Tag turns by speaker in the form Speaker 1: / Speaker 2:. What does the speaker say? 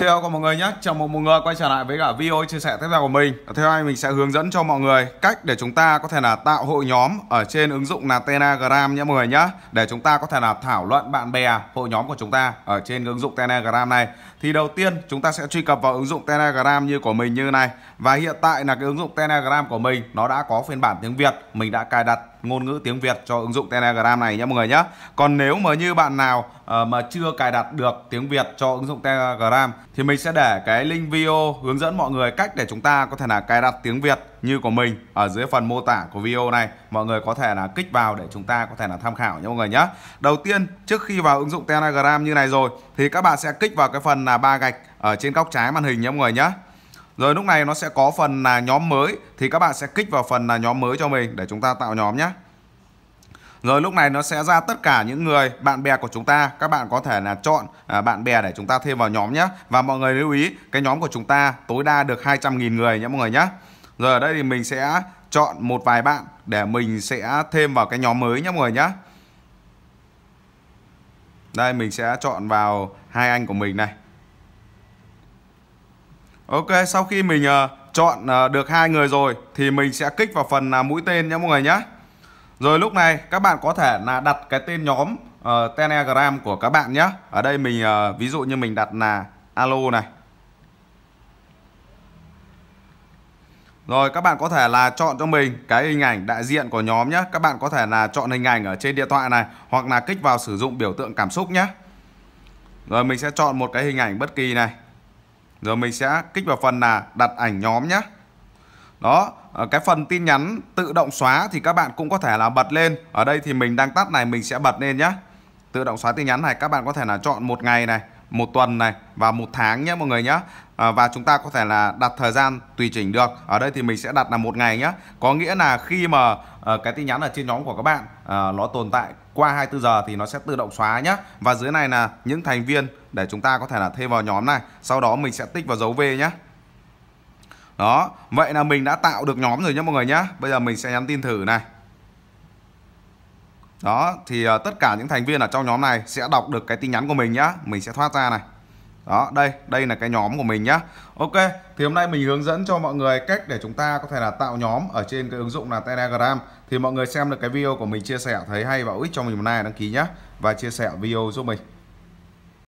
Speaker 1: Xin chào mọi người nhé, chào mừng mọi người quay trở lại với cả video chia sẻ tiếp theo của mình Theo anh mình sẽ hướng dẫn cho mọi người cách để chúng ta có thể là tạo hội nhóm ở trên ứng dụng là Telegram nhé mọi người nhé Để chúng ta có thể là thảo luận bạn bè hội nhóm của chúng ta ở trên ứng dụng Telegram này Thì đầu tiên chúng ta sẽ truy cập vào ứng dụng Telegram như của mình như này Và hiện tại là cái ứng dụng Telegram của mình nó đã có phiên bản tiếng Việt Mình đã cài đặt ngôn ngữ tiếng Việt cho ứng dụng Telegram này nhé mọi người nhé. Còn nếu mà như bạn nào uh, mà chưa cài đặt được tiếng Việt cho ứng dụng Telegram thì mình sẽ để cái link video hướng dẫn mọi người cách để chúng ta có thể là cài đặt tiếng Việt như của mình ở dưới phần mô tả của video này. Mọi người có thể là kích vào để chúng ta có thể là tham khảo nhé mọi người nhé. Đầu tiên trước khi vào ứng dụng Telegram như này rồi thì các bạn sẽ kích vào cái phần là ba gạch ở trên góc trái màn hình nhé mọi người nhé. Rồi lúc này nó sẽ có phần là nhóm mới thì các bạn sẽ kích vào phần là nhóm mới cho mình để chúng ta tạo nhóm nhé. Rồi lúc này nó sẽ ra tất cả những người bạn bè của chúng ta Các bạn có thể là chọn à, bạn bè để chúng ta thêm vào nhóm nhé Và mọi người lưu ý cái nhóm của chúng ta tối đa được 200.000 người nhé mọi người nhé Rồi ở đây thì mình sẽ chọn một vài bạn để mình sẽ thêm vào cái nhóm mới nhé mọi người nhé Đây mình sẽ chọn vào hai anh của mình này Ok, sau khi mình uh, chọn uh, được hai người rồi thì mình sẽ kích vào phần uh, mũi tên nhé mọi người nhé. Rồi lúc này các bạn có thể là đặt cái tên nhóm uh, Telegram của các bạn nhé. Ở đây mình uh, ví dụ như mình đặt là alo này. Rồi các bạn có thể là chọn cho mình cái hình ảnh đại diện của nhóm nhé. Các bạn có thể là chọn hình ảnh ở trên điện thoại này hoặc là kích vào sử dụng biểu tượng cảm xúc nhé. Rồi mình sẽ chọn một cái hình ảnh bất kỳ này giờ mình sẽ kích vào phần là đặt ảnh nhóm nhé. Đó, ờ, cái phần tin nhắn tự động xóa thì các bạn cũng có thể là bật lên. Ở đây thì mình đang tắt này mình sẽ bật lên nhé. Tự động xóa tin nhắn này các bạn có thể là chọn một ngày này, một tuần này và một tháng nhé mọi người nhé. À, ờ, và chúng ta có thể là đặt thời gian tùy chỉnh được. Ở đây thì mình sẽ đặt là một ngày nhé. Có nghĩa là khi mà Ờ, cái tin nhắn ở trên nhóm của các bạn uh, nó tồn tại qua 24 giờ thì nó sẽ tự động xóa nhé và dưới này là những thành viên để chúng ta có thể là thêm vào nhóm này sau đó mình sẽ tích vào dấu V nhé đó vậy là mình đã tạo được nhóm rồi nhé mọi người nhé bây giờ mình sẽ nhắn tin thử này đó thì uh, tất cả những thành viên ở trong nhóm này sẽ đọc được cái tin nhắn của mình nhá mình sẽ thoát ra này đó đây đây là cái nhóm của mình nhá ok thì hôm nay mình hướng dẫn cho mọi người cách để chúng ta có thể là tạo nhóm ở trên cái ứng dụng là telegram thì mọi người xem được cái video của mình chia sẻ thấy hay và hữu ích cho mình hôm nay đăng ký nhá và chia sẻ video giúp mình